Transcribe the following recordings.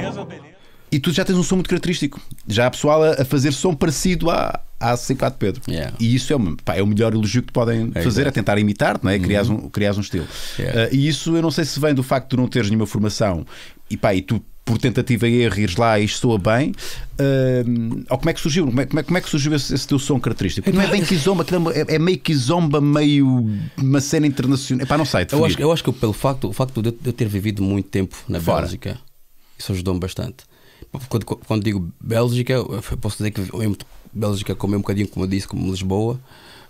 Beleza, beleza. E tu já tens um som muito característico. Já há pessoal a, fazer som parecido à, à C4 Pedro. Yeah. E isso é, pá, é o melhor elogio que podem é fazer, é tentar imitar, não é? Criares, uhum. um, criares um estilo. Yeah. Uh, e isso eu não sei se vem do facto de não teres nenhuma formação e pá, e tu por tentativa e erro ires lá e soa bem. Uh, ou como é que surgiu? Como é, como é, como é que surgiu esse, esse, teu som característico? Não é bem então, kizomba, é, é, é meio kizomba, meio uma cena internacional. Epá, não sei. Eu acho, eu acho que pelo facto, o facto de eu ter vivido muito tempo na Fora. Bélgica isso ajudou-me bastante. Quando, quando, digo Bélgica, posso dizer que Bélgica, como é um bocadinho como eu disse, como Lisboa,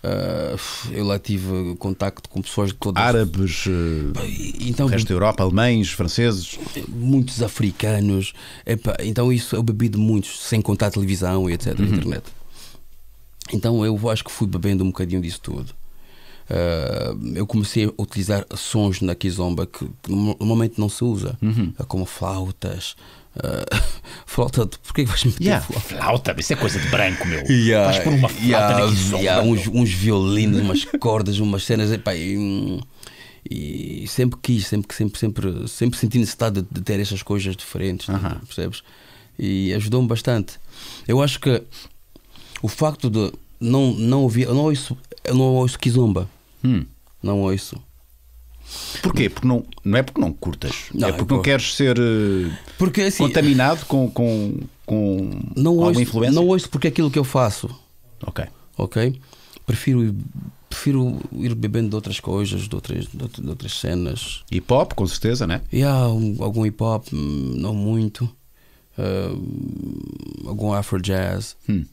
Uh, eu lá tive contacto com pessoas de todas árabes, eh, então, resto da Europa, alemães, franceses, muitos africanos. Epa, então isso eu bebi de muitos, sem contar televisão e etc. Uhum. internet. Então eu acho que fui bebendo um bocadinho disso tudo. Uh, eu comecei a utilizar sons na Kizomba que, que normalmente não se usa, uhum. como flautas. Uh, flauta, porquê que vais meter yeah, flauta? flauta? Isso é coisa de branco, meu. Yeah, vais pôr uma flauta yeah, na Kizomba. Yeah, uns, uns, violinos, umas cordas, umas cenas. e, e sempre quis, sempre, sempre, sempre, sempre senti necessidade de, de ter essas coisas diferentes, percebes? E ajudou-me bastante. Eu acho que o facto de não, não ouvir, eu não ouço, eu não ouço Kizomba, Hum. Não ouço. Porquê? Porque não, não é porque não curtas, não, é, é porque não queres ser eh, porque, assim, contaminado com, com, com não alguma ouço, influência? Não ouço porque é aquilo que eu faço. Ok. Ok? Prefiro, prefiro ir bebendo de outras coisas, de outras, de outras cenas. Hip hop, com certeza, né? E há algum hip hop, hum, não muito. Uh, algum afro jazz. Hum.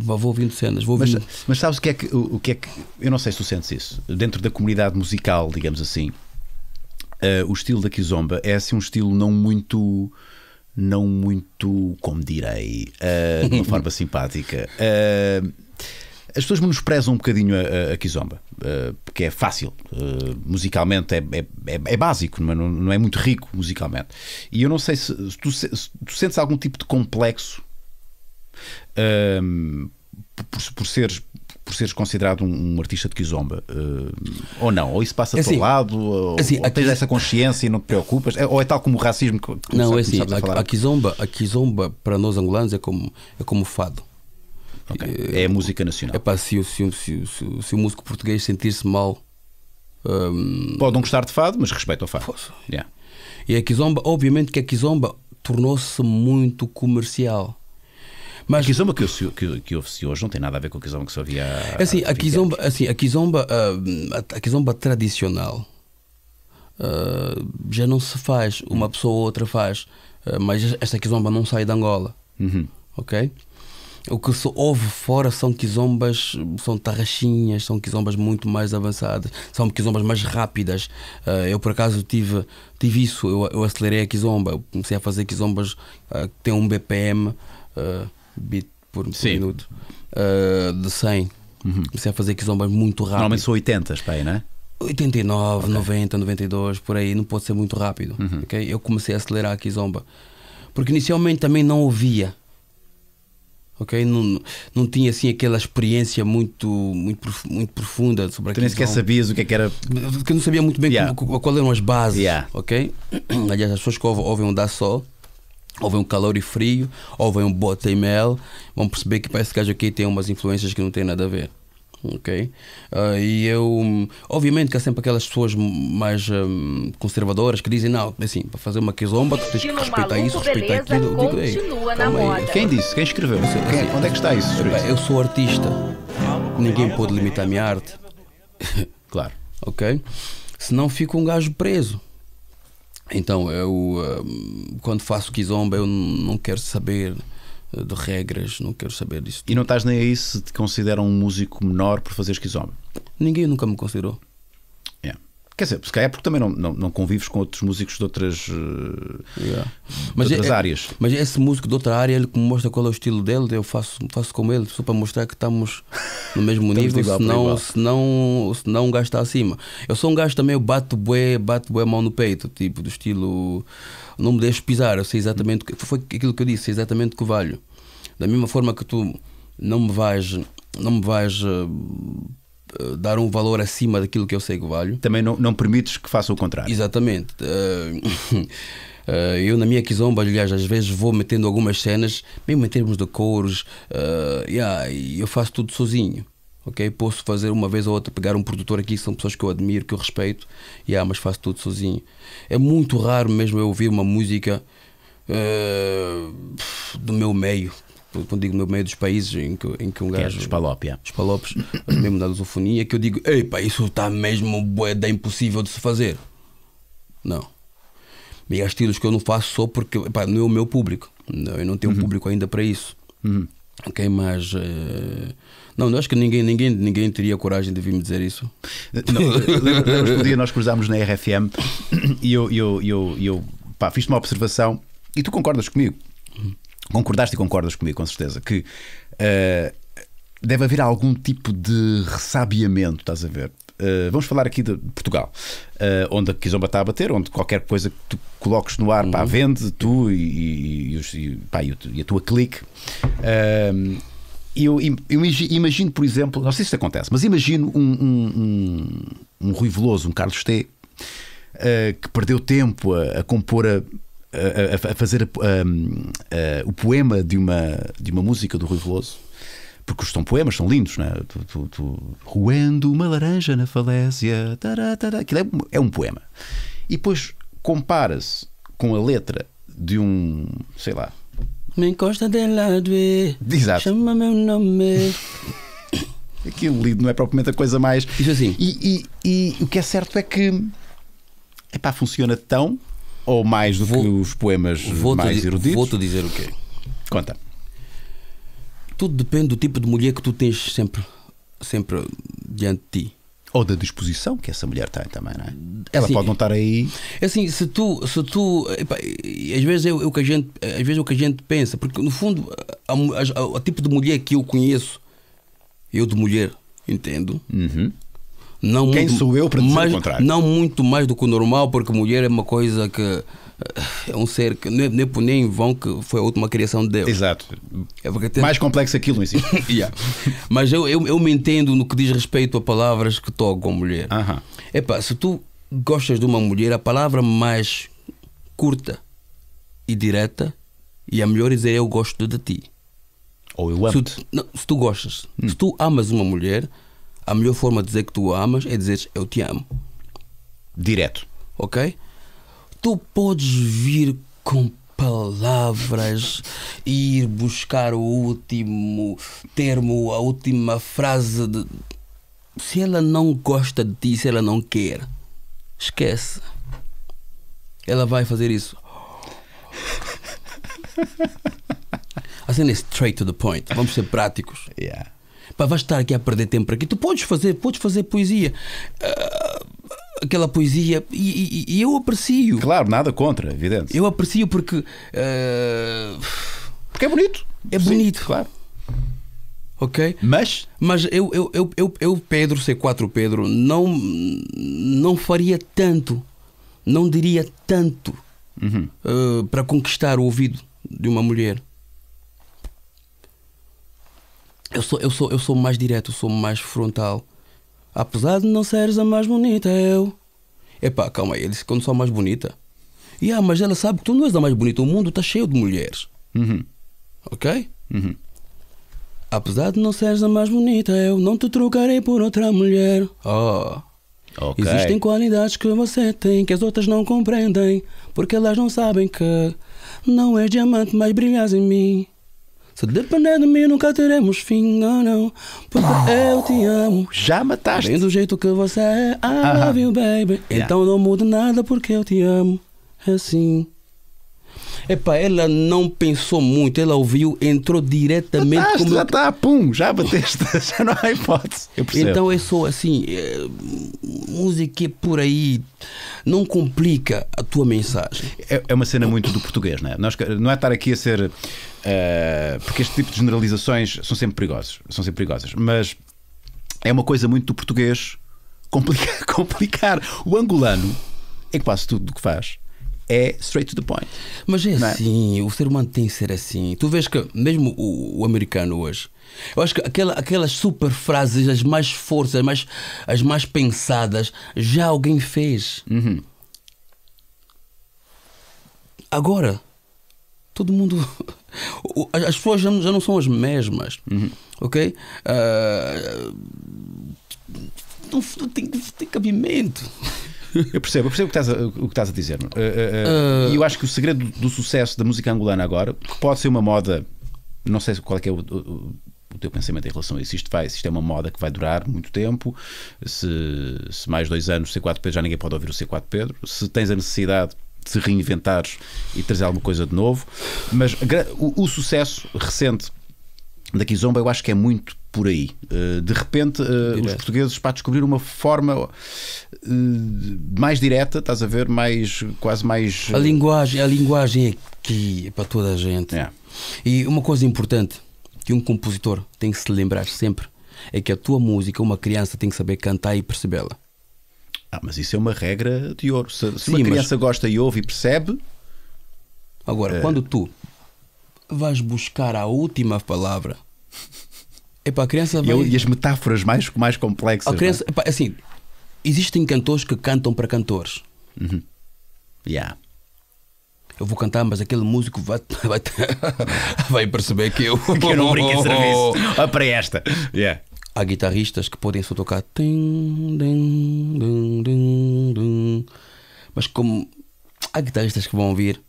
Vou ouvindo cenas, vou ouvindo. Mas, mas sabes o que, é que, o, que é que. Eu não sei se tu sentes isso. Dentro da comunidade musical, digamos assim, uh, o estilo da Kizomba é assim um estilo não muito não muito, como direi, uh, de uma forma simpática. Uh, as pessoas menosprezam um bocadinho a, a Kizomba, uh, porque é fácil, musicalmente é, é, é, é, básico, não é, não é muito rico musicalmente. E eu não sei se, se, tu, se tu sentes algum tipo de complexo um, por, por seres por seres considerado um, um artista de kizomba uh, ou não? Ou isso passa é assim, do lado? Ou, é assim, ou tens essa consciência e não te preocupas? É, ou é tal como o racismo que, que Não, é assim, a, a, a, kizomba, a kizomba para nós angolanos é como, é como fado. Okay. É, é a música nacional. É para se, se, se, se, se o músico português sentir-se mal. Um... Pode não gostar de fado, mas respeita o fado. Yeah. E a kizomba, obviamente que a kizomba tornou-se muito comercial. Mas... A Kizomba que, que, que ouve-se hoje não tem nada a ver com a Kizomba que se ouvia há assim, a Kizomba, assim, ah, a Kizomba, a, a Kizomba tradicional uh, já não se faz, uma hum. pessoa ou outra faz, uh, mas esta Kizomba não sai de Angola. Uhum. Ok? O que se ouve fora são quizombas, são tarraxinhas, são quizombas muito mais avançadas, são quizombas mais rápidas. eu, por acaso, tive, tive isso, eu, eu acelerei a quizomba, comecei a fazer quizombas que têm um BPM. Uh, bit por, por minuto uh, de 100. Uhum. Comecei a fazer quizombas muito rápido. Normalmente são 80, pai, não é? 89, okay. 90, 92, por aí, não pode ser muito rápido. Uhum. Okay? Eu comecei a acelerar a Kizomba. Porque inicialmente também não ouvia. Ok? Não, não tinha assim aquela experiência muito, muito, muito profunda sobre aquilo. Tu nem sequer sabias o que, é que era. Porque não sabia muito bem yeah. como, qual eram as bases. Yeah. Ok? Aliás, as pessoas que ouvem, ouvem um Dá Sol ou vem um calor e frio, ou vem um bota e mel, vão perceber que para esse gajo aqui tem umas influências que não tem nada a ver. Ok? Uh, e eu. Obviamente que há sempre aquelas pessoas mais um, conservadoras que dizem: não, assim, para fazer uma quizomba, tu tens que respeitar isso, respeitar aquilo. Digo, Ei, então, Quem disse? Quem escreveu? Assim, Quem, onde é que está isso? Bem, eu sou artista. Ninguém pode limitar a minha arte. claro. Ok? Senão fica um gajo preso. Então, eu hum, quando faço kizomba, eu não quero saber eh, de regras, não quero saber disso. E não estás nem aí se te consideram um músico menor por fazer kizomba? Ninguém nunca me considerou. Quer dizer, se calhar é porque também não, não, não, convives com outros músicos de outras, eh, yeah. de mas é, é, áreas. Mas esse músico de outra área, ele que mostra qual é o estilo dele, eu faço, faço com ele, só para mostrar que estamos no mesmo nível, se senão, senão, um gajo está acima. Eu sou um gajo também, eu bato bué, bato bué mão no peito, tipo, do estilo. Não me deixes pisar, eu sei exatamente. Foi aquilo que eu disse, sei exatamente o que valho. Da mesma forma que tu não me vais. Não me vais eh, eh, dar um valor acima daquilo que eu sei que valho. Também não, não permites que faça o contrário. Exatamente. Uh, eu na minha quizomba, aliás, às vezes vou metendo algumas cenas, mesmo em termos de coros, uh, yeah, eu faço tudo sozinho. Ok, posso fazer uma vez ou outra, pegar um produtor aqui, são pessoas que eu admiro, que eu respeito, yeah, mas faço tudo sozinho. É muito raro mesmo eu ouvir uma música uh, do meu meio, quando digo no meio dos países em que, em que um que é gajo. É os palópia. Os palopes, mesmo da lusofonia, que eu digo, ei pá, isso está mesmo é impossível de se fazer. Não. E há estilos que eu não faço só porque pá, não é o meu público. Não, eu não tenho uhum. público ainda para isso. Uhum. Ok, mas. Uh... Não, acho que ninguém, ninguém, ninguém teria coragem de vir me dizer isso. Eh, eh, Lembro-me um dia nós cruzámos na RFM e eu, eu, eu, eu fiz uma observação e tu concordas comigo. Uhum concordaste e concordas comigo, com certeza, que uh, deve haver algum tipo de ressabiamento, estás a ver? Uh, vamos falar aqui de Portugal, uh, onde a Kizomba está a bater, onde qualquer coisa que tu coloques no ar, uhum. pá, vende, tu e, e, e, os, e, pá, e a tua clique. Uh, eu, eu, imagino, por exemplo, não sei se isto acontece, mas imagino um, um, um, um Rui Veloso, um Carlos T, que perdeu tempo a, a compor a a, a fazer a, o poema de uma, de uma música do Rui Veloso porque são poemas, são lindos, né? Tu, tu, tu, Ruendo uma laranja na falésia, tará, aquilo é, é, um poema. E depois compara-se com a letra de um, sei lá. Me encosta de lado é. e chama meu nome. aquilo lido não é propriamente a coisa mais. assim. E, e, e, o que é certo é que epá, funciona tão ou mais do vou, que os poemas mais eruditos? Vou-te dizer o quê? Conta. Tudo depende do tipo de mulher que tu tens sempre, sempre diante de ti. Ou da disposição que essa mulher tem também, não é? Ela pode não estar aí. É assim, se tu. Se tu às vezes é, é o que a gente, às vezes é o que a gente pensa, porque no fundo, o tipo de mulher que eu conheço, eu de mulher, entendo, uhum. Não Quem muito, sou eu para dizer mas, o contrário? Não muito mais do que o normal, porque mulher é uma coisa que eh, é um ser que nem, nem, nem em vão que foi a última criação de Deus. Exato. É tem... Mais complexo aquilo, em é assim? si yeah. Mas eu, eu, eu, me entendo no que diz respeito a palavras que tocam a mulher. Uh -huh. Epá, se tu gostas de uma mulher, a palavra mais curta e direta e a melhor dizer é eu gosto de ti. Ou eu amo. Se, tu, não, se tu gostas, hum. se tu amas uma mulher, a melhor forma de dizer que tu amas é dizer eu te amo. Direto. Ok? Tu podes vir com palavras e ir buscar o último termo, a última frase. De... Se ela não gosta de ti, se ela não quer, esquece. Ela vai fazer isso. Assim é straight to the point. Vamos ser práticos. Yeah. Pá, vais estar aqui a perder tempo para aqui. Tu podes fazer, podes fazer poesia. Uh, aquela poesia e, e, e, eu aprecio. Claro, nada contra, evidente. Eu aprecio porque. Uh, porque é bonito. É Sim, bonito. Claro. Ok? Mas? Mas eu, eu, eu, eu, eu Pedro, C4 Pedro, não, não faria tanto, não diria tanto uhum. uh, para conquistar o ouvido de uma mulher. Eu sou, eu sou, eu sou mais direto, eu sou mais frontal. Apesar de não seres a mais bonita, eu. Epá, calma aí, ele disse que eu não sou a mais bonita. E ah, mas ela sabe que tu não és a mais bonita, o mundo está cheio de mulheres. Uhum. Ok? Uhum. Apesar de não seres a mais bonita, eu não te trocarei por outra mulher. Oh. Okay. Existem qualidades que você tem que as outras não compreendem, porque elas não sabem que não és diamante, mas brilhas em mim. Se depender de mim, nunca teremos fim, não, não. Porque oh, eu te amo. Já mataste. Bem do jeito que você é. I uh -huh. love you, baby. Yeah. Então não mude nada porque eu te amo. É assim. Epá, ela não pensou muito, ela ouviu, entrou diretamente já tá, como. está, pum, já bateste, já não há hipótese. Então é só assim, é, música é por aí, não complica a tua mensagem. É, é uma cena muito do português, não é? Nós, não é estar aqui a ser. Uh, porque este tipo de generalizações são sempre perigosas, são sempre perigosas, mas é uma coisa muito do português complicar. complicar. O angolano é quase tudo o que faz é straight to the point. Mas é, é? assim, é? o ser humano tem que ser assim. Tu vês que mesmo o, o americano hoje, eu acho que aquela, aquelas super frases, as mais forças, as mais, as mais pensadas, já alguém fez. Uhum. Agora, todo mundo. As pessoas já, não são as mesmas. Uhum. Ok? Uh, não, tem, não tem cabimento. Eu percebo, eu percebo o que estás a, que estás a dizer. Uh, uh, uh... E eu acho que o segredo do sucesso da música angolana agora, que pode ser uma moda, não sei qual é que é o, o o teu pensamento em relação a isso. Isto, vai, isto é uma moda que vai durar muito tempo. Se, se mais dois anos, C4 Pedro, já ninguém pode ouvir o C4 Pedro. Se tens a necessidade de se reinventares e trazer alguma coisa de novo. Mas o, o sucesso recente da Kizomba eu acho que é muito por aí. Eh, de repente, eh, os portugueses para descobrir uma forma eh, mais direta, estás a ver, mais quase mais a linguagem, a linguagem é aqui é para toda a gente. É. E uma coisa importante que um compositor tem que se lembrar sempre é que a tua música, uma criança tem que saber cantar e percebê-la. Ah, mas isso é uma regra de ouro. Se, se Sim, uma criança mas... gosta e ouve e percebe. Agora, é... quando tu vais buscar a última palavra, é para a criança. Vai... E as metáforas mais, mais complexas. A criança, é? assim, existem cantores que cantam para cantores. Uhum. Yeah. Eu vou cantar, mas aquele músico vai, vai, vai perceber que eu. que eu não brinco em serviço. Olha para esta. Yeah. Há guitarristas que podem só tocar. Mas como. Há guitarristas que vão ouvir.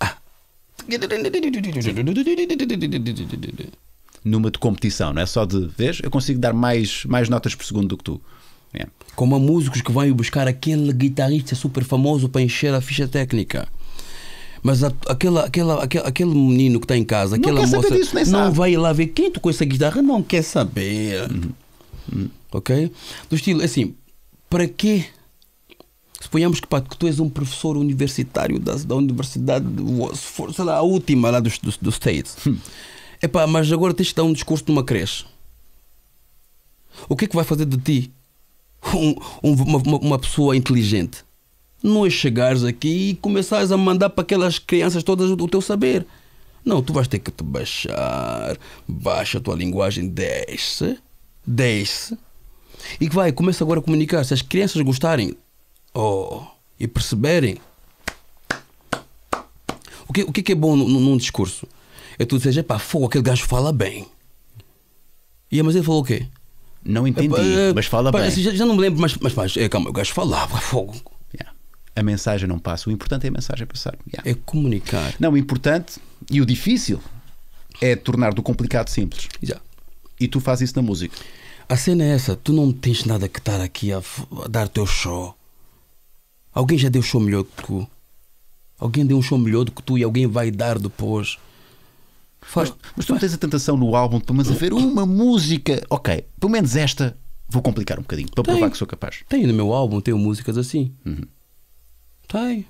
Ah. Numa de competição, não é só de. Vês? Eu consigo dar mais, mais notas por segundo do que tu. Yeah. É. Como há músicos que vão buscar aquele guitarrista super famoso para encher a ficha técnica. Mas a, aquela, aquela, aquele, aquele menino que está em casa, não aquela moça, disso, não sabe. vai lá ver quem tocou essa guitarra, não quer saber. Uhum. uhum. Ok? Do estilo, é assim, para quê? Suponhamos que, pá, que tu és um professor universitário da, da universidade, sei lá, a última lá dos, dos, dos States. é Epá, mas agora tens de dar um discurso numa creche. O que é que vai fazer de ti um, uma, uma pessoa inteligente. Não é chegares aqui e começares a mandar para aquelas crianças todas o teu saber. Não, tu vais ter que te baixar. Baixa a tua linguagem, desce, desce. E que vai, começa agora a comunicar. Se as crianças gostarem oh, e perceberem. O que, o que é, é bom num, num discurso? É tu dizer, pá, fogo, aquele gajo fala bem. E mas ele falou o quê? Não entendi, uh, mas fala pá, bem. Assim, já, já, não me lembro, mas, mas pá, é, calma, o gajo falava, fogo. Yeah. A mensagem não passa. O importante é a mensagem passar. Yeah. É comunicar. Não, o importante e o difícil é tornar do complicado simples. Yeah. E tu fazes isso na música. A cena é essa, tu não tens nada que estar aqui a, a dar teu show. Alguém já deu show melhor do que tu. Alguém deu um show melhor do que tu e alguém vai dar depois mas tu não tens a tentação no álbum de pelo menos haver uma música, ok, pelo menos esta vou complicar um bocadinho para tem, provar que sou capaz. Tem no meu álbum, tenho músicas assim. Uhum. Tem.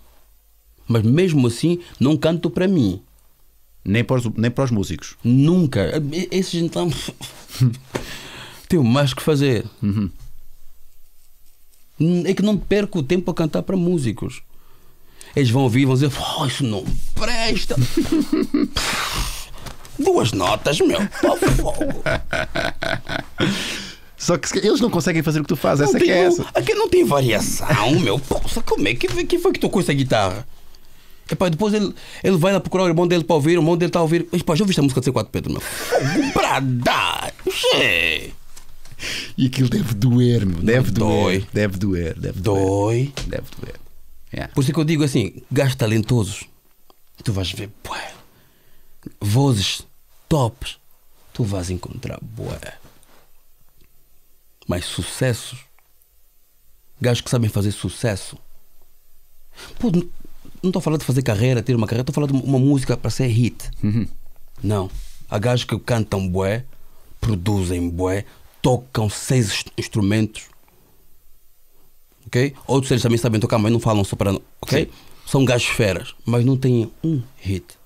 Mas mesmo assim, não canto para mim. Nem para os, nem para os músicos. Nunca. Esses então. tenho mais que fazer. Uhum. Hum, é que não perco o tempo a cantar para músicos. Eles vão ouvir e vão dizer: oh, Isso não presta. Duas notas, meu. Pô, fogo. Só que eles não conseguem fazer o que tu fazes essa tem, é que é essa. Aqui não tem variação, meu. Poxa, como é? Quem, foi que tocou essa guitarra? depois ele, ele vai lá procurar o irmão dele para ouvir, o irmão dele está a ouvir. Epá, já ouviste a música de C4 Pedro, meu? pra dar! Che. E aquilo deve doer, meu. Deve doer. Dói. Deve doer, deve Dói. Doer. Deve doer. Yeah. Por isso é que eu digo assim: gajos talentosos. Tu vais ver, pô, vozes tops, tu vais encontrar boa. Mais sucessos. Gajos que sabem fazer sucesso. Pô, não estou a falar de fazer carreira, ter uma carreira, estou a falar de uma música para ser hit. Uhum. Não. Há gajos que cantam boé, produzem boé, tocam seis instrumentos. Ok? Outros eles também sabem tocar, mas não falam soprano. Ok? Sim. São gajos feras, mas não têm um hit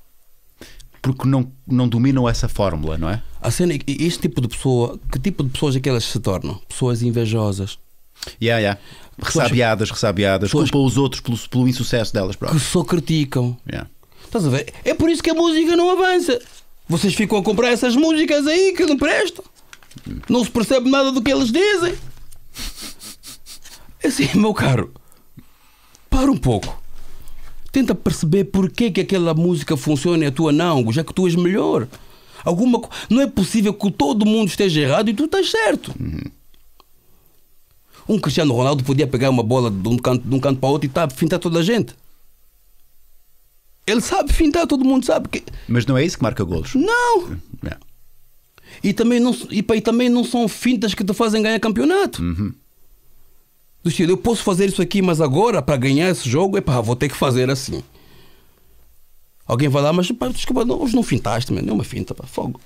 porque não, não dominam essa fórmula, não é? A cena, é este tipo de pessoa, que tipo de pessoas é que elas se tornam? Pessoas invejosas. Yeah, yeah. Ressabiadas, ressabiadas, culpam os outros pelo, pelo insucesso delas próprias. Que só criticam. Yeah. Estás a ver? É por isso que a música não avança. Vocês ficam a comprar essas músicas aí que não prestam. Não se percebe nada do que eles dizem. Assim, meu caro, para um pouco. Tenta perceber porquê que aquela música funciona e a tua não, já que tu és melhor. Alguma Não é possível que todo mundo esteja errado e tu estás certo. Uhum. Um Cristiano Ronaldo podia pegar uma bola de um canto, de um canto para o outro e tá, fintar toda a gente. Ele sabe fintar, todo mundo sabe. Que... Mas não é isso que marca golos. Não! É. E, também não e, e também não são fintas que te fazem ganhar campeonato. Uhum do estilo, eu posso fazer isso aqui, mas agora, para ganhar esse jogo, epá, vou ter que fazer assim. Alguém vai lá, mas pá, desculpa, não, hoje não fintaste, man. não uma finta, pá, fogo.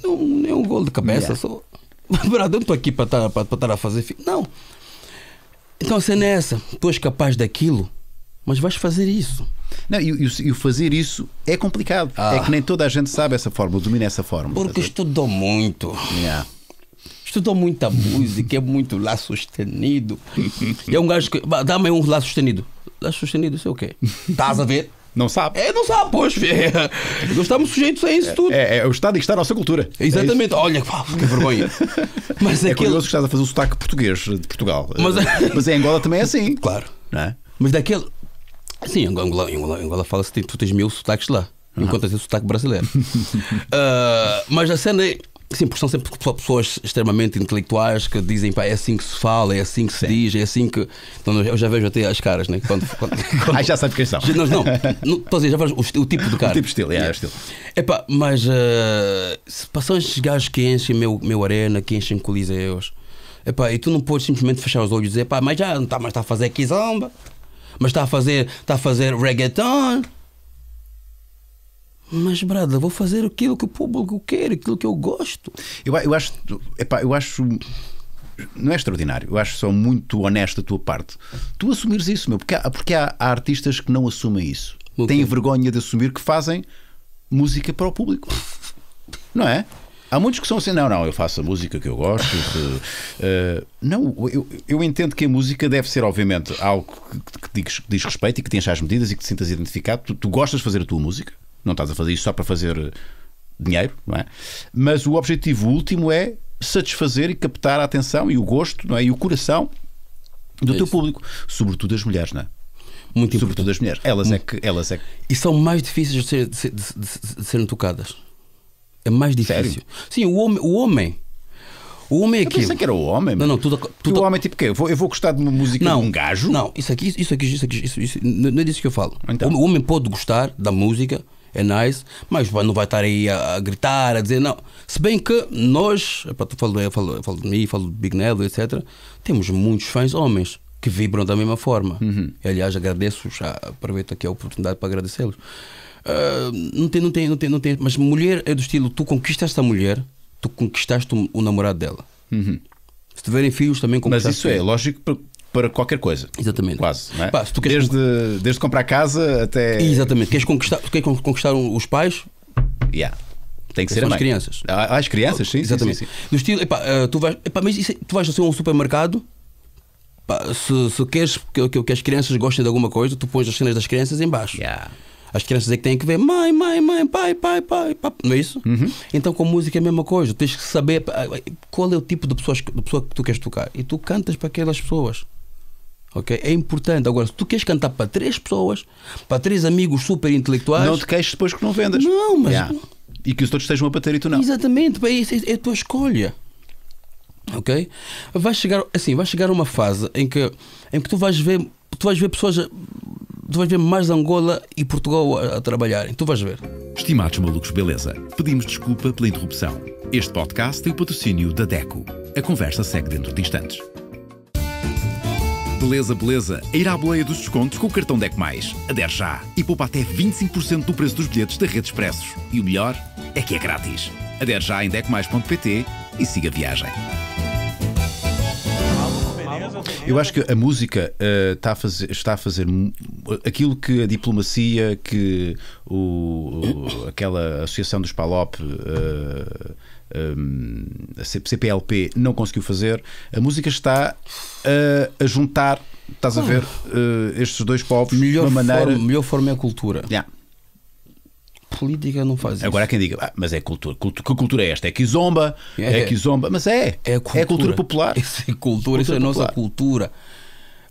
Não, nem um gol de cabeça, yeah. só. eu não estou aqui para estar tá, tá a fazer. Não. Então, sendo é essa, tu és capaz daquilo, mas vais fazer isso. Não, e, e, o fazer isso é complicado. É ah. É que nem toda a gente sabe essa forma domina essa forma Porque tá estudou muito. Yeah estudou muita música, é muito lá sustenido. é um gajo que. Dá-me um lá sustenido. Lá sustenido, sei o quê. Estás a ver? Não sabe? É, não sabe, pois. É, nós estamos sujeitos a isso é, tudo. É, é, é o estado em que está a nossa cultura. É Exatamente. É Olha, que vergonha. Mas é aquele... curioso que estás a fazer o sotaque português de Portugal. Mas, eh, é- Mas em Angola também é assim. Claro. Não é? Mas daquele. Sim, Angola, Angola, Angola fala-se que tu tens mil sotaques lá. Uhum. Enquanto tens o sotaque brasileiro. uh, mas a cena é. Sim, porque são sempre pessoas extremamente intelectuais que dizem pá, é assim que se fala, é assim que se Sim. diz, é assim que. Então, eu já vejo até as caras, né? Quando, quando, quando... Ah, já sabes quem são. Não, não, não dizer, já vejo o, o, tipo de cara. O tipo de estilo, é, é yeah. é estilo. Epá, mas uh, se passam estes gajos que enchem meu, meu arena, que enchem coliseus, epá, e tu não podes simplesmente fechar os olhos e dizer, pá, mas já não está mais tá a fazer kizomba mas está a fazer, está a fazer reggaeton. Mas, Brada, vou fazer aquilo que o público quer, aquilo que eu gosto. Eu, eu acho. Epá, eu acho. Não é extraordinário, eu acho só muito honesto da tua parte. Tu assumires isso, meu, porque há, porque há, há artistas que não assumem isso. Okay. Têm vergonha de assumir que fazem música para o público. Não é? Há muitos que são assim, não, não, eu faço a música que eu gosto. Que, uh, não, eu, eu entendo que a música deve ser, obviamente, algo que, que, diz, que diz respeito e que tens as medidas e que te sintas identificado. Tu, tu gostas de fazer a tua música? não estás a fazer isso só para fazer dinheiro, não é? Mas o objetivo último é satisfazer e captar a atenção e o gosto, não é? E o coração do é teu público, sobretudo as mulheres, não é? Muito sobretudo importante. as mulheres. Elas é Muito. é que elas é que... e são mais difíceis de, ser, de, de, de, serem tocadas. É mais difícil. Sério? Sim, o homem, o homem o homem é aquilo. Eu pensei que era o homem. Não, não, tudo, tudo... o homem é tipo quê? Eu vou, eu vou gostar de uma música não, de um gajo? Não, isso aqui, isso aqui, isso aqui, isso, isso, não é disso que eu falo. Então. O, homem pode gostar da música é nice, mas não vai estar aí a, a gritar, a dizer não. Se bem que nós, eu falo, eu falo, eu falo de mim, falo de Big Nelo etc., temos muitos fãs homens que vibram da mesma forma. Uhum. aliás, agradeço-os, aproveito aqui a oportunidade para agradecê-los. Uh, não tem, não tem, não tem, não tem. Mas mulher é do estilo: tu conquistas a mulher, tu conquistaste o, o namorado dela. Uhum. Se tiverem filhos, também conquistaste. Mas isso é lógico para qualquer coisa. Exatamente. Quase. É? Pá, queres... desde, desde comprar casa até. Exatamente. Queres conquistar, queres conquistar os pais? Yeah. Tem que ser é? ah, ah, as crianças. As crianças, sim. Exatamente. Sim, sim, sim. estilo, epá, ah, tu vais, epá, mas isso, é, tu vais a um supermercado. Epá, se, se, queres que, que, que, as crianças gostem de alguma coisa, tu pões as cenas das crianças em baixo. Yeah. As crianças é que têm que ver mãe, mãe, mãe, pai, pai, pai, pai. Não é isso? Uhum. Então com música é a mesma coisa. Tens que saber qual é o tipo de, pessoas, de pessoa que tu queres tocar. E tu cantas para aquelas pessoas. Ok? É importante. Agora, se tu queres cantar para três pessoas, para três amigos super intelectuais. Não te queixes depois que não vendas. Não, mas. Yeah. E que os outros estejam a bater e tu não. Exatamente, é, é a tua escolha. Ok? Vai chegar, assim, vai chegar uma fase em que, em que tu vais ver, tu vais ver pessoas, tu vais ver mais Angola e Portugal a, a trabalharem. Tu vais ver. Estimados malucos, beleza. Pedimos desculpa pela interrupção. Este podcast tem o patrocínio da DECO. A conversa segue dentro de instantes. Beleza, beleza. A ir à boleia dos descontos com o cartão DEC+. Mais. Adere já e poupa até 25% do preço dos bilhetes da Rede Expressos. E o melhor é que é grátis. Adere já em decmais.pt e siga a viagem. Eu acho que a música uh, eh, está, a fazer, está a fazer aquilo que a diplomacia, que o, o aquela associação dos Palop... Uh, Hum, a CPLP não conseguiu fazer, a música está a, a juntar, estás a ver, uh, estes dois povos melhor de uma maneira. Forma, melhor forma é a cultura. Yeah. Política não faz Agora isso. Agora há quem diga, ah, mas é cultura. cultura. Que cultura é esta? É que é, é, é, que zomba. Mas é. É, é cultura, é cultura popular. Isso é cultura, cultura isso é a nossa cultura.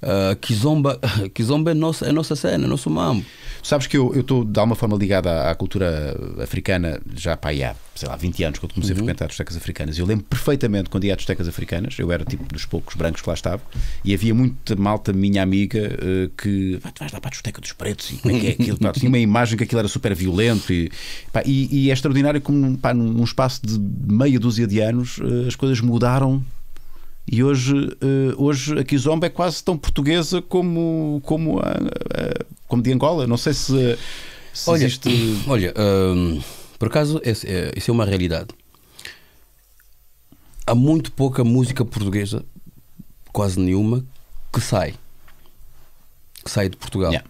Uh, ah, Kizomba, Kizomba é, nossa, é nossa cena, é nosso mambo. Sabes que eu estou de alguma forma ligado à, à, cultura africana já pá, há, sei lá, 20 anos, quando comecei uhum. a frequentar discotecas africanas. Eu lembro perfeitamente quando ia a discotecas africanas, eu era tipo dos poucos brancos que lá estava, e havia muita malta minha amiga ah, que vai, vais lá para a discoteca dos pretos e como é que é aquilo? pá, tinha uma imagem que aquilo era super violento e, pá, e, e é extraordinário como pá, num, espaço de meia dúzia de anos ah, as coisas mudaram e hoje, eh, hoje a Kizomba é quase tão portuguesa como, como, a, a, como de Angola. Não sei se, se olha, existe. Olha, hum, por acaso, é, é, isso é, é uma realidade. Há muito pouca música portuguesa, quase nenhuma, que sai. Que sai de Portugal. Yeah.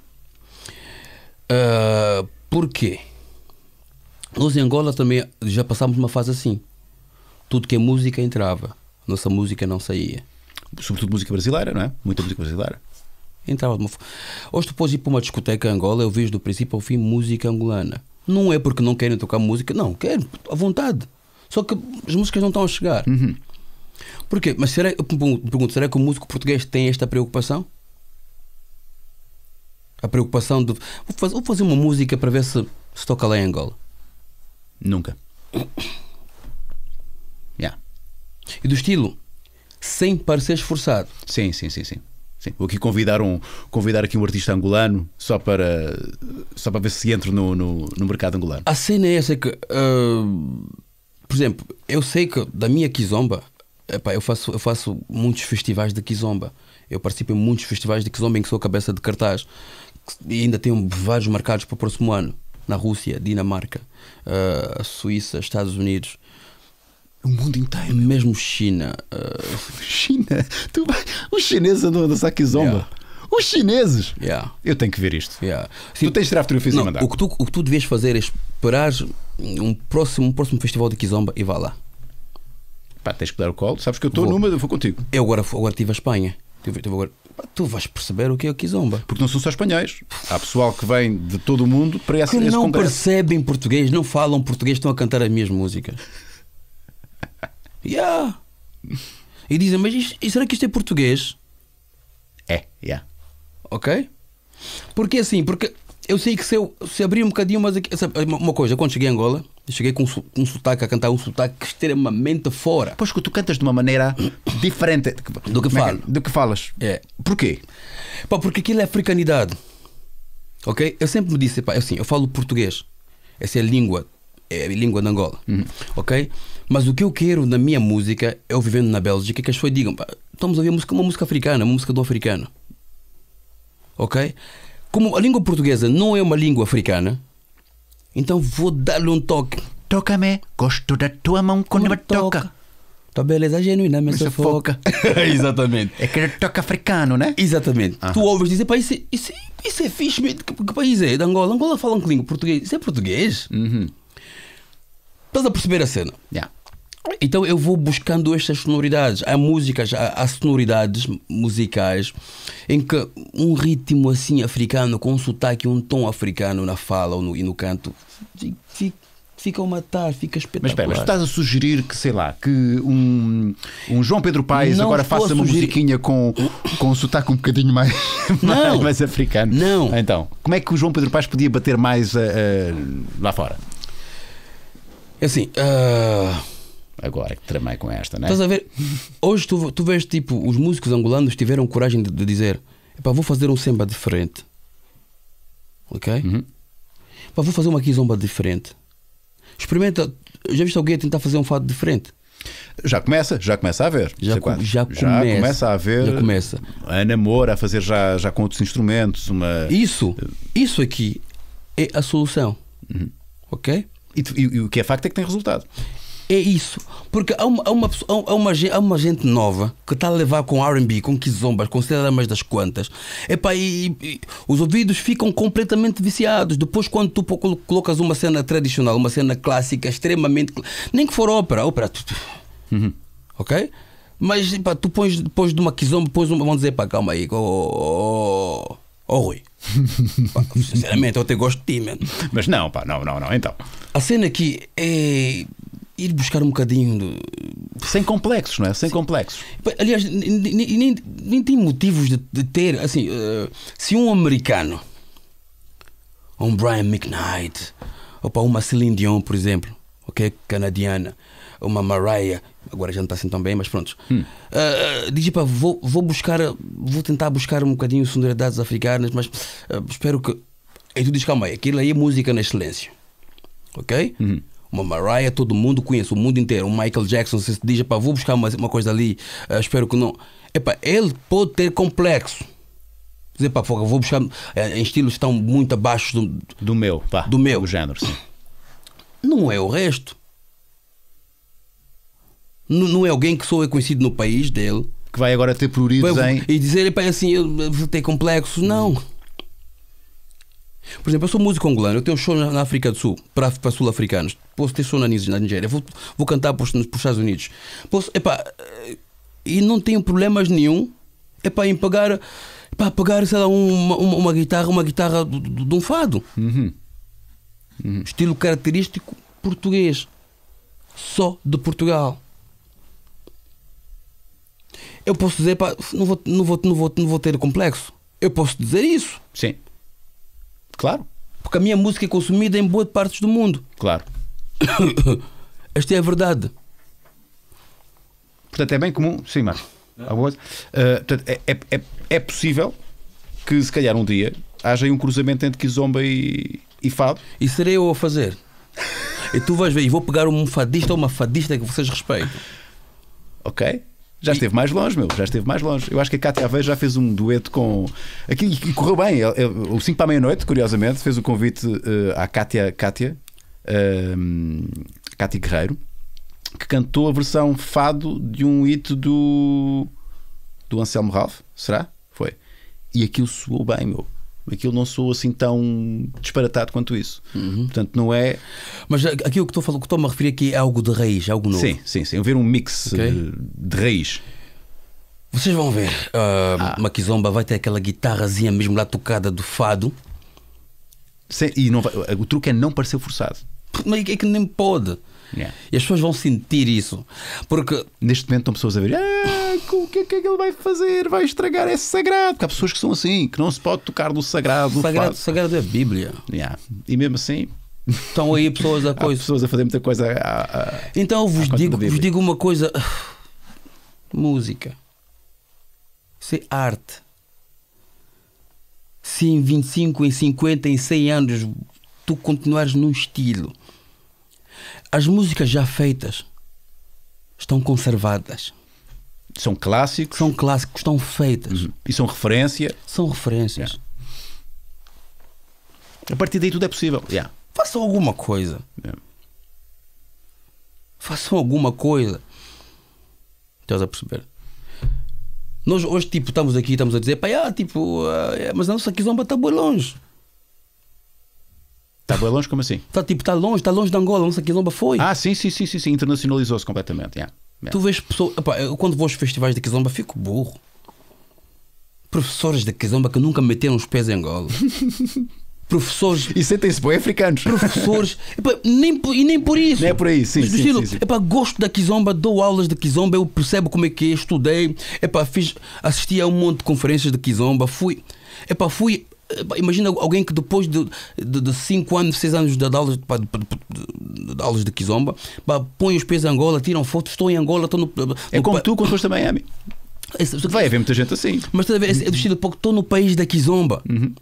Uh, porquê? Nós em Angola também já passámos uma fase assim. Tudo que é música entrava nossa música não saía. Sobretudo música brasileira, não é? Muita música brasileira. Entrava de uma... Hoje, depois de ir para uma discoteca em Angola, eu vejo do princípio ao fim música angolana. Não é porque não querem tocar música, não, querem, à vontade. Só que as músicas não estão a chegar. Uhum. Porquê? Mas será, eu pergunto, será que o músico português tem esta preocupação? A preocupação de. Vou fazer, vou fazer uma música para ver se, se toca lá em Angola. Nunca. E do estilo, sem parecer esforçado. Sim, sim, sim, sim. Sim, vou aqui convidar, um, convidar aqui um artista angolano só para, só para ver se entro no, no, no mercado angolano. A cena é essa que, uh, por exemplo, eu sei que da minha Kizomba, epá, eu, faço, eu faço muitos festivais de Kizomba. Eu participo em muitos festivais de Kizomba em que sou cabeça de cartaz. E ainda tenho vários marcados para o próximo ano. Na Rússia, Dinamarca, uh, Suíça, Estados Unidos. No mundo inteiro. Mesmo China. Uh... China? Tu vai... Os chineses andam a dançar kizomba. Yeah. Os chineses! Yeah. Eu tenho que ver isto. Yeah. Sim, tu tens de tirar fotografias não, e mandar. O que, tu, o que tu devias fazer é esperar um próximo, um próximo festival de kizomba e vá lá. Pá, tens que dar o colo. Sabes que eu estou numa, eu vou contigo. Eu agora, agora estive a Espanha. Tive, tive agora. Tu vais perceber o que é o Kizomba. Porque não são só espanhóis. Há pessoal que vem de todo o mundo para esse, que esse não congresso. percebem português, não falam português, estão a cantar as minhas músicas. Yeah. E dizem, mas isto, será que isto é português? É, yeah. Ok? Porque assim, porque eu sei que se eu se abrir um bocadinho, mas aqui, sabe, uma coisa, quando cheguei a Angola, cheguei com um, um sotaque a cantar um sotaque extremamente fora. Pois que tu cantas de uma maneira diferente do é que, falo. do que falas. É. Porquê? Pá, porque aquilo é africanidade. Ok? Eu sempre me disse, pá, assim, eu falo português. Essa é a língua, é a língua de Angola. Uhum. Ok? Mas o que eu quero na minha música, eu é vivendo na Bélgica, que as pessoas digam: estamos a ouvir uma música africana, uma música do africano. Ok? Como a língua portuguesa não é uma língua africana, então vou dar-lhe um toque. Toca-me, gosto da tua mão quando me toca. Tu Tua beleza é genuína né, se foca. Exatamente. É que toca africano, né? Exatamente. Ah. Tu ouves dizer, pá, isso, é, isso, isso é fixe, que, que país é? De Angola? Angola fala que língua? Português. Isso é português? Uhum. Estás a perceber a cena? Yeah. Então eu vou buscando estas sonoridades. Há músicas, há, há, sonoridades musicais em que um ritmo assim africano, com um sotaque, um tom africano na fala ou no, e no canto, fica, fica a matar, fica espetacular. Mas espera, mas estás a sugerir que, sei lá, que um, um João Pedro Paes não agora faça uma sugerir... musiquinha com, com um sotaque um bocadinho mais, mais, mais, africano. Não. Então, como é que o João Pedro Paes podia bater mais uh, uh, lá fora? É assim. Uh agora que tramei com esta, né? Estás a ver? Hoje tu, tu vês tipo, os músicos angolanos tiveram coragem de, de dizer: Epá, vou fazer um samba diferente. Ok? Uhum. Epá, vou fazer uma kizomba diferente. Experimenta. Já viste alguém tentar fazer um fado diferente? Já começa, já começa a haver. Já, com, já, já começa, começa a haver. Já começa. A namora a fazer já, já com outros instrumentos. Uma... Isso, isso aqui é a solução. Uhum. Ok? E, e, e o que é facto é que tem resultado. É isso. Porque há uma, há uma, há uma, há uma gente nova que está a levar com RB, com kizombas, com mais das quantas. Epá, e, e, os ouvidos ficam completamente viciados. Depois, quando tu colocas uma cena tradicional, uma cena clássica, extremamente. Nem que for ópera, ópera. Tu, uhum. Ok? Mas epá, tu pões depois de uma kizomba, pões uma. Vão dizer, pá, calma aí. Oh, oh, oh, oh Rui. sinceramente, eu até gosto de ti, mano. Mas não, pá, não, não, não. Então. A cena aqui é ir buscar um bocadinho. De... Sem complexos, não é? Sem Sim. complexos. Aliás, nem, nem, nem tem motivos de, de ter. Assim, uh, se um americano, um Brian McKnight, ou para uma Celine Dion, por exemplo, ok? Canadiana, uma Mariah, agora já não está assim tão bem, mas pronto. Hum. Uh, diz para vou, vou buscar, vou tentar buscar um bocadinho sonoridades africanas, mas uh, espero que. Aí tu diz, calma aí, aquilo aí é música na excelência, ok? Hum uma Mariah, todo mundo conhece, o mundo inteiro. O Michael Jackson, se diz, para vou buscar uma, uma coisa ali, uh, espero que não. Epá, ele pode ter complexo. Dizer, pá, foca, vou buscar eh, em estilos que estão muito abaixo do, do meu, pá, do meu. Do género, sim. Não é o resto. Não, não é alguém que sou é conhecido no país dele. Que vai agora ter pruridos pá, em. E dizer, pá, é assim, eu vou ter complexo. Não. Hum. Por exemplo, eu sou músico angolano, eu tenho show na África do Sul, para, para sul-africanos posso ter sonanismo na Nigéria, vou, vou cantar para os, Estados Unidos. Posso, epá, eh, e não tenho problemas nenhum epá, em pagar, para pagar sei lá, uma, uma, uma guitarra, uma guitarra de, de um fado. Uhum. Uhum. Estilo característico português. Só de Portugal. Eu posso dizer, pá, não vou, não, vou, não, vou, não vou ter complexo. Eu posso dizer isso. Sim. Claro. Porque a minha música é consumida em boa parte do mundo. Claro. Esta é a verdade. Portanto, é bem comum. Sim, Marcos. Uh, portanto, é, é, é, é, possível que, se calhar, um dia haja um cruzamento entre Kizomba e, e Fado. E serei eu a fazer. e tu vais ver, e vou pegar um fadista ou uma fadista que vocês respeitam. Ok. Já esteve mais longe, meu, já esteve mais longe. Eu acho que a Cátia Aveiro já fez um dueto com. Aqui, e correu bem. O 5 para a meia-noite, curiosamente, fez o convite uh, à Cátia, Cátia Ehm, Cátia Guerreiro, que cantou a versão fado de um hit do, do Anselmo Ralph, será? Foi. E aquilo soou bem, meu aquilo não sou assim tão disparatado quanto isso. Uhum. Portanto, não é. Mas eh, aquilo que estou, que estou a referir aqui é algo de raiz, é algo novo. Sim, sim, sim. Ver um mix okay. de, de, raiz. Vocês vão ver, uh, ah. Maquizomba vai ter aquela guitarrazinha mesmo lá tocada do fado. Sim, e vai, o truque é não parecer forçado é que nem pode. Yeah. E as pessoas vão sentir isso. Porque neste momento estão pessoas a ver: ah, o que é que ele vai fazer? Vai estragar esse sagrado. Porque há pessoas que são assim, que não se pode tocar no sagrado. O sagrado, sagrado é a Bíblia. Yeah. E mesmo assim. Estão aí pessoas a coisa. pessoas a fazer muita coisa. então eu vos digo, vos digo uma coisa: música. Isso é arte. Se em 25, em 50, em 100 anos tu continuares num estilo. As músicas já feitas estão conservadas. São clássicos? São clássicos, estão feitas. Uhum. E são referência? São referências. Yeah. A partir daí tudo é possível. Yeah. Façam alguma coisa. Yeah. Façam alguma coisa. Estás a perceber? Nós hoje, tipo, estamos aqui, estamos a dizer, pá, ah, tipo, ah, mas a nossa quizomba está bem longe. Tá bem longe como assim? Tá tipo, tá longe, tá longe de Angola, não sei que lomba foi. Ah, sim, sim, sim, sim, sim. internacionalizou-se completamente. Yeah. Yeah. Tu vês pessoas. Opa, eu quando vou aos festivais de Kizomba fico burro. Professores de Kizomba que nunca meteram os pés em Angola. professores. E sentem-se bem africanos. Professores. Epa, nem, e nem por isso. Nem é por aí, sim. sim, estilo, sim, sim. Epa, gosto da Kizomba, dou aulas de Kizomba, eu percebo como é que é, estudei. Epa, fiz, assisti a um monte de conferências de Kizomba, fui. Epa, fui Imagina alguém que depois de 5 anos, 6 anos de aulas de, de, de, aulas de Kizomba, pá, põe os pés em Angola, tiram fotos, estou em Angola, estou no, no. É como tu quando foste a Miami. Vai haver muita gente assim. Mas toda vez ver? É, é do pouco, estou no país da Kizomba. Uhum.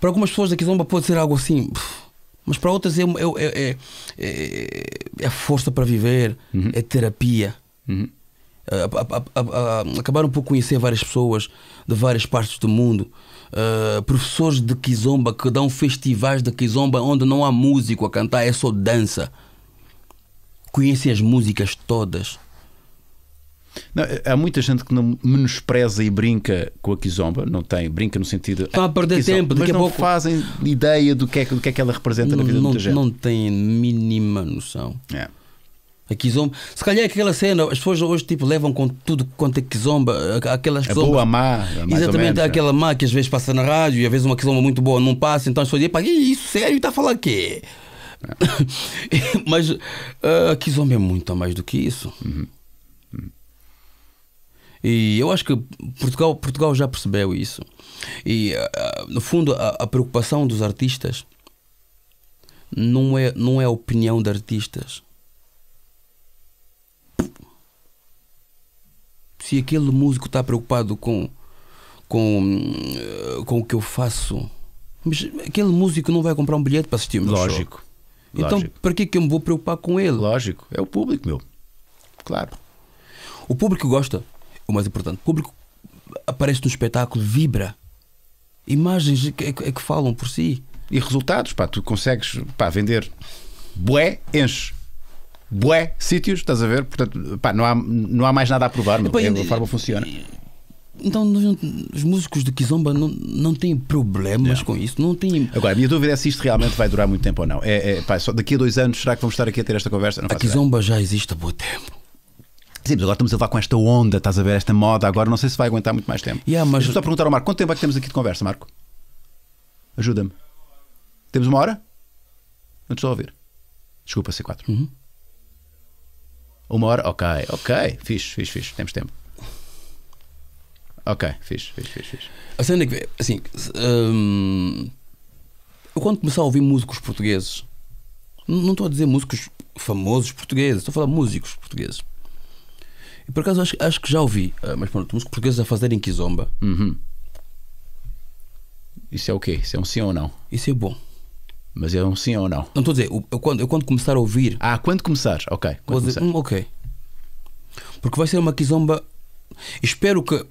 Para algumas pessoas da Kizomba pode ser algo assim, mas para outras é é, é, é, é, é força para viver, uhum. é terapia. Uhum. A, a, a, acabaram por conhecer várias pessoas de várias partes do mundo eh, professores de Kizomba que dão festivais de Kizomba onde não há músico a cantar, é só dança. Conhecem as músicas todas. Não, há muita gente que não menospreza e brinca com a Kizomba, não tem, brinca no sentido. Estão tá a perder ah, Kizomba, tempo, mas não pouco... fazem ideia do que, é, do que é que ela representa não, na vida não, de muita gente. Não têm mínima noção. É. A Kizomba. Se calhar é aquela cena, as pessoas hoje tipo, levam com tudo quanto é Kizomba, aquelas Kizomba. É boa, má. Exatamente, menos, é. aquela má que às vezes passa na rádio e às vezes uma Kizomba muito boa não passa, então as pessoas dizem, isso sério, está a falar quê? Mas uh, a Kizomba é muito mais do que isso. Uhum. Uhum. E eu acho que Portugal, Portugal já percebeu isso. E uh, no fundo, a, a preocupação dos artistas não é, não é a opinião de artistas se aquele músico está preocupado com, com, eh, com o que eu faço, mas aquele músico não vai comprar um bilhete para assistir o meu Lógico. Show. Então, Lógico. para que, é que eu me vou preocupar com ele? Lógico, é o público, meu. Claro. O público gosta, é o mais importante, o público aparece no espetáculo, vibra. Imagens é que, é que é falam por si. E resultados, pá, tu consegues para vender bué, enche bué sítios, estás a ver? Portanto, pá, não, há, não há mais nada a provar, mas é, a forma funciona. Então, os músicos de Kizomba não, não têm problemas não. É. com isso. Não têm... Agora, a minha dúvida é se isto realmente vai durar muito tempo ou não. É, é pá, só daqui a dois anos, será que vamos estar aqui a ter esta conversa? Não a Kizomba já existe há muito tempo. Sim, mas agora estamos a levar com esta onda, estás a ver, esta moda agora, não sei se vai aguentar muito mais tempo. Yeah, mas... Deixa só perguntar ao Marco, quanto tempo é que temos aqui de conversa, Marco? Ajuda-me. Temos uma hora? Não te estou a ouvir. Desculpa, C4. Uhum. Uma hora? Ok, ok, fixe, fixe, fixe, temos tempo. Ok, fixe, fixe, fixe. fixe. A cena é que, assim, hum, eu quando comecei a ouvir músicos portugueses, não estou a dizer músicos famosos portugueses, estou a falar músicos portugueses. E por acaso acho, acho que já ouvi, ah, mas pronto, músicos portugueses a fazerem quizomba. Uhum. Isso é o quê? Isso é um sim ou não? Isso é bom. Mas é um sim ou não? Não estou a dizer, eu quando, eu quando começar a ouvir. Ah, quando começar, ok. Quando dizer, começar. Hum, ok. Porque vai ser uma quizomba. Espero que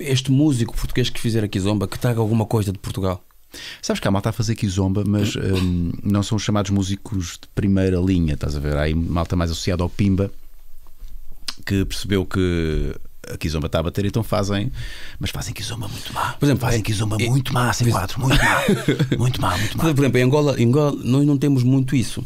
este músico português que fizer a quizomba que traga alguma coisa de Portugal. Sabes que há malta a fazer quizomba, mas hum, não são os chamados músicos de primeira linha, estás a ver? Há aí malta mais associada ao Pimba que percebeu que a Kizomba está a bater, então fazem, mas fazem Kizomba muito má. Por exemplo, fazem Kizomba é, muito má, sem quatro, muito má, muito má, muito má. Por exemplo, em Angola, em Angola nós não temos muito isso.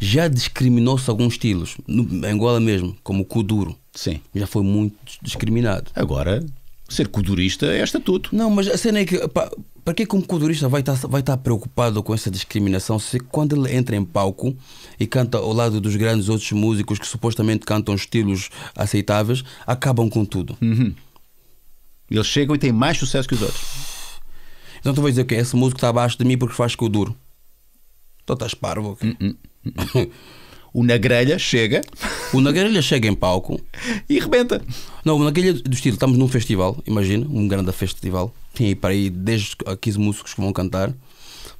Já discriminou-se alguns estilos, no, em Angola mesmo, como o Kuduro. Sim. Já foi muito discriminado. Agora Ser codurista é estatuto. Não, mas a cena é que. Pá, para que é um codurista vai estar, tá-, vai estar tá preocupado com essa discriminação se quando ele entra em palco e canta ao lado dos grandes outros músicos que supostamente cantam estilos aceitáveis, acabam com tudo? Uhum. Eles chegam e têm mais sucesso que os outros. Então tu vais dizer que esse músico está abaixo de mim porque faz que eu duro. estás parvo. Uhum. O Na Grelha chega. O Na Grelha chega em palco. e rebenta. Não, o Na Grelha do estilo, estamos num festival, imagina, um grande festival. Tem aí para aí 10 a 15 músicos que vão cantar.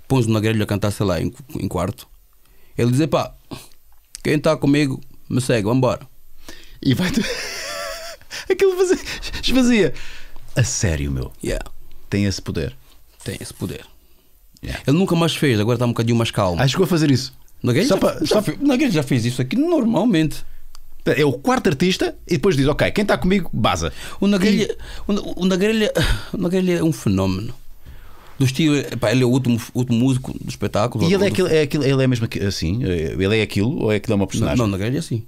Pões o Na Grelha a cantar, sei lá, em, em quarto. Ele diz: pá, quem está comigo me segue, embora. E vai. -te... Aquilo vazia. esvazia. A sério, meu. Yeah. Tem esse poder. Tem esse poder. Yeah. Ele nunca mais fez, agora está um bocadinho mais calmo. Acho ah, que vou fazer isso? Nogueira já, já, já fez isso aqui normalmente. É, é o quarto artista e depois diz: Ok, quem está comigo, baza. O Nagrelha, e... É, o, o, é, o é um fenómeno. Do estilo, pá, ele é o último, último músico do espetáculo. E ele, é, aquilo, é, aquilo, ele é mesmo assim? Eh, ele é aquilo ou é que dá uma personagem? Não, o Nagrelha é assim.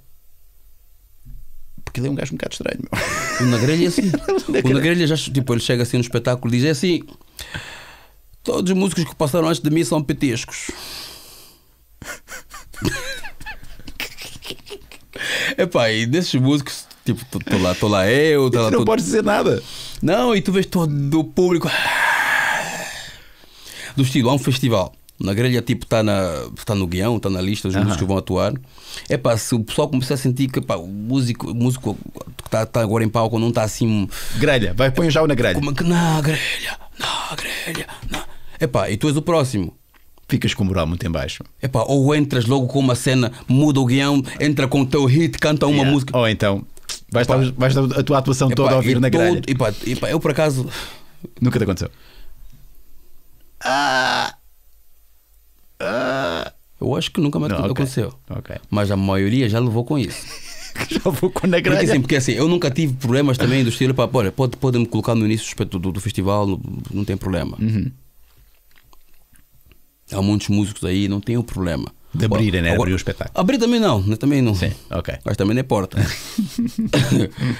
Porque ele é um gajo um bocado estranho. Meu. O Nagrelha é assim. o Nagrelha já tipo, ele chega assim no espetáculo e diz: É assim, todos os músicos que passaram antes de mim são petescos. Epá, e desses músicos, tipo, tô, lá, tô lá eu, tô tá lá. Não todo... podes dizer nada. Não, e tu vês todo o público. Ah, do estilo, há um festival. Na grelha, tipo, está tá no guião, está na lista dos músicos que vão atuar. É pá, se o pessoal começar a sentir que pá o músico, o músico que está tá agora em palco não está assim. Grelha, vai, põe já o na grelha. Como é que na grelha, na grelha, na. pá e tu és o próximo ficas com o moral muito em baixo. Epá, ou entras logo com uma cena, muda o guião, entra com o teu hit, canta uma yeah. música. Ou então, vais, epá, estar, vais estar a tua atuação epá, toda a ouvir na todo, grelha. Epá, epá, eu por acaso... Nunca te aconteceu? Ah, ah, eu acho que nunca me Não, aconteceu. Okay, Mas a maioria já levou com isso. já levou com na grelha. Porque assim, porque assim, eu nunca tive problemas também do estilo, pá, olha, pode, pode me colocar no início do, do, do festival, não tem problema. Uhum. Há muitos músicos aí, não tem o um problema. De abrir, né? abrir o espetáculo. Abrir também não, né? também não. Sim, ok. Mas também não é porta.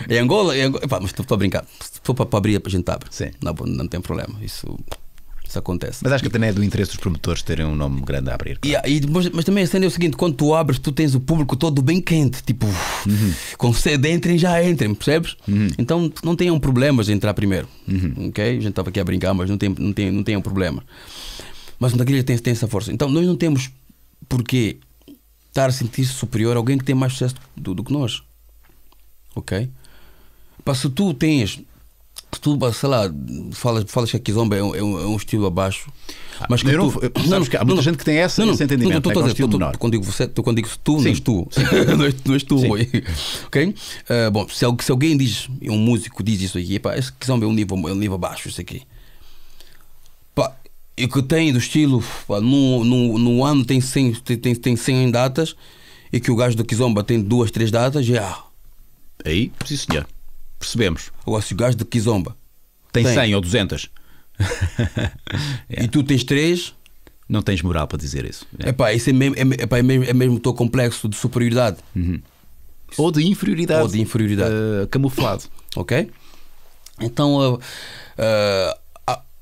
em é Angola, em é Angola epá, mas estou a brincar. Se for para abrir, é a gente tá abre. Sim. Não, não tem problema. Isso isso acontece. Mas acho que também é do interesse dos promotores terem um nome grande a abrir. Claro. e depois, mas também a cena é o seguinte: quando tu abres, tu tens o público todo bem quente, tipo, uhum. com sede, entrem, já entrem, percebes? Uhum. Então não tenham problemas de entrar primeiro, uhum. ok? A gente estava aqui a brincar, mas não tem, não tem, não tenham problemas mas na grelha tem, tem essa força. Então nós não temos porquê estar a sentir-se superior a alguém que tem mais sucesso do, do que nós. Ok? Pá, se tu tens. Se tu, sei lá, falas, falas que a Kizomba é um, é um é estilo abaixo, ah, mas que eu não, tu, eu, não, que há muita não, gente que tem essa, não, esse entendimento. Não, não, não, não, não, não não não não quando digo tu, sim, não és tu. não, és, não és tu, sim. ok? Uh, bom, se, se, alguém diz, um músico diz isso aqui, epá, esse Kizomba é um nível, é um nível abaixo, isso aqui. E que tem do estilo, pá, no, no, no, ano tem 100, tem, tem 100 datas e que o gajo do Kizomba tem duas, três datas, já. Yeah. Aí, sim senhor. Percebemos. Agora, se o gajo do Kizomba tem, tem 100 ou 200 e tu tens três. Não tens moral para dizer isso. É pá, isso é mesmo, é, epá, é mesmo, é mesmo o teu complexo de superioridade. Uhum. Ou de inferioridade. Ou de inferioridade. Uh, camuflado. Ok? Então, uh, uh,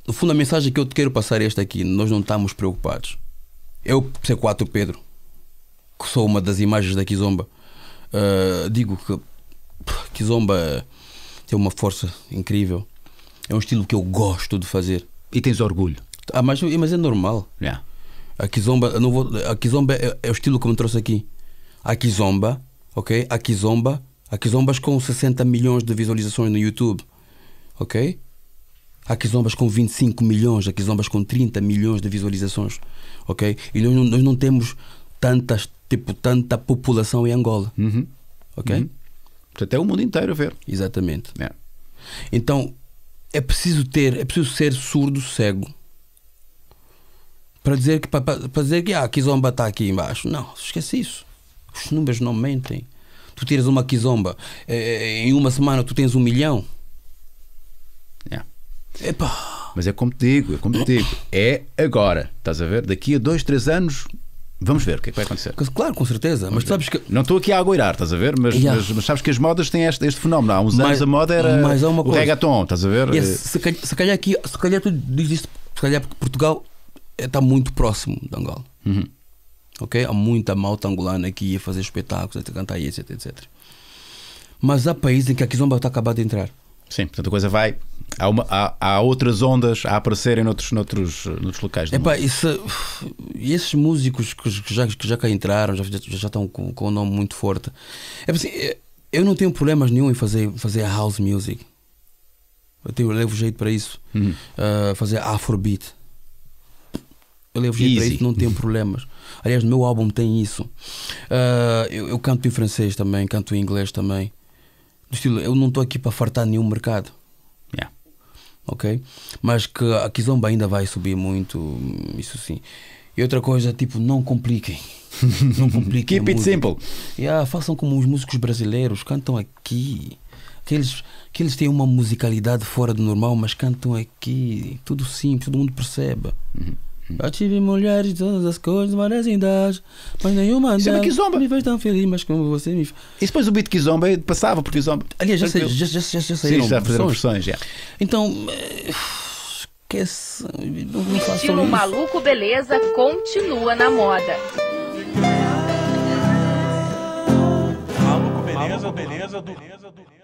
no fundo, a mensagem que eu te quero passar é esta aqui: nós não estamos preocupados. Eu, C4 Pedro, que sou uma das imagens da Kizomba, uh, digo que Kizomba tem uma força incrível. É um estilo que eu gosto de fazer. E tens orgulho? Ah, mas, mas é normal. Yeah. A Kizomba, não vou, a Kizomba é, é, o estilo que me trouxe aqui. A Kizomba, ok? A Kizomba, a Kizombas com 60 milhões de visualizações no YouTube, ok? Há quizombas com 25 milhões, há quizombas com 30 milhões de visualizações, ok? E nós, nós não temos tantas, tipo, tanta população em Angola, uhum. ok? Uhum. Portanto, é o mundo inteiro a ver. Exatamente. É. Então, é preciso ter, é preciso ser surdo cego para dizer que, para, para dizer que ah, Kizomba está aqui embaixo. Não, esquece isso. Os números não mentem. Tu tiras uma quizomba, eh, eh em uma semana tu tens um milhão. Yeah. É. Epá. Mas é como te digo, é como te digo. É agora. Estás a ver? Daqui a dois, três anos Vamos ver o que é que vai acontecer. Claro, com certeza. Vamos mas sabes que. Não estou aqui a agoirar, estás a ver? Mas, yeah. mas, mas, sabes que as modas têm este, este fenómeno. Há uns mas, anos a moda era mas há uma o coisa. reggaeton, estás a ver? Yes, se, calhar, aqui, se calhar tu dizes isto, se calhar porque Portugal está é, muito próximo de Angola. Uhum. Ok? Há muita malta angolana aqui a fazer espetáculos, a cantar, etc, etc. Mas há países em que a Kizomba está acabada de entrar. Sim, portanto a coisa vai. Há, uma, há, há outras ondas a aparecerem noutros, noutros, noutros locais. Epá, isso, e esses músicos que, já, que já cá entraram, já, já, estão com, com um nome muito forte. É assim, eh, eu não tenho problemas nenhum em fazer, fazer house music. Eu, tenho, eu levo jeito para isso. Hum. Uh, fazer afrobeat. Eu levo jeito Easy. para isso, não tenho problemas. Aliás, no meu álbum tem isso. Uh, eu, eu canto em francês também, canto em inglês também do estilo, eu não estou aqui para fartar nenhum mercado. Yeah. Ok? Mas que a Kizomba ainda vai subir muito, isso sim. E outra coisa, tipo, não compliquem. Não compliquem. Keep it simple. Yeah, façam como os músicos brasileiros cantam aqui. Que eles, que eles têm uma musicalidade fora do normal, mas cantam aqui. Tudo simples, todo mundo percebe. Uhum. Já tive mulheres de todas as cores, várias idades, mas nenhuma Isso é delas é Kizomba. me fez tão feliz, mas como você me fez. E depois o beat Kizomba passava por Kizomba. Aliás, já, sei, já, já, já, já saíram Sim, já fizeram versões. já. Então, esquece. Não, Estilo maluco, beleza, continua na moda. Maluco, beleza, beleza, beleza, beleza.